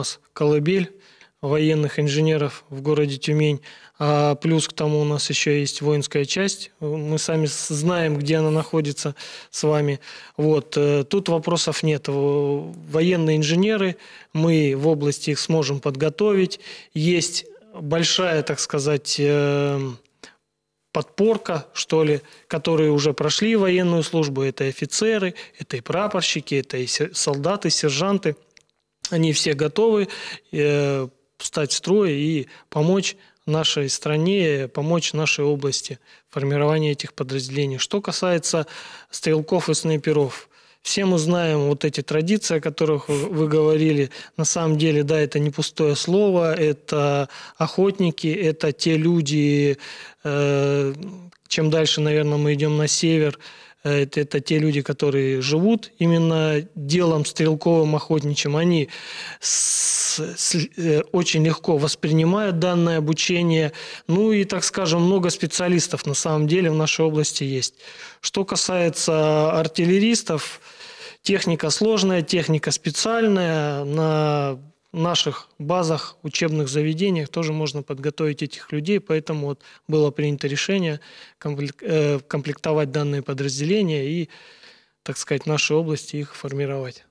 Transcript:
нас колыбель военных инженеров в городе Тюмень. А плюс к тому у нас еще есть воинская часть. Мы сами знаем, где она находится с вами. Вот. Э, тут вопросов нет. Военные инженеры, мы в области их сможем подготовить. Есть большая, так сказать, э, подпорка, что ли, которые уже прошли военную службу. Это и офицеры, это и прапорщики, это и солдаты, сержанты – они все готовы э, встать в строй и помочь нашей стране, помочь нашей области формирования этих подразделений. Что касается стрелков и снайперов, все мы знаем вот эти традиции, о которых вы говорили. На самом деле, да, это не пустое слово, это охотники, это те люди, э, чем дальше, наверное, мы идем на север, Э, это, это те люди, которые живут именно делом стрелковым, охотничьим, они с, с, э, очень легко воспринимают данное обучение. Ну и, так скажем, много специалистов на самом деле в нашей области есть. Что касается артиллеристов, техника сложная, техника специальная. На наших базах, учебных заведениях тоже можно подготовить этих людей, поэтому вот было принято решение э, комплектовать данные подразделения и, так сказать, в нашей области их формировать.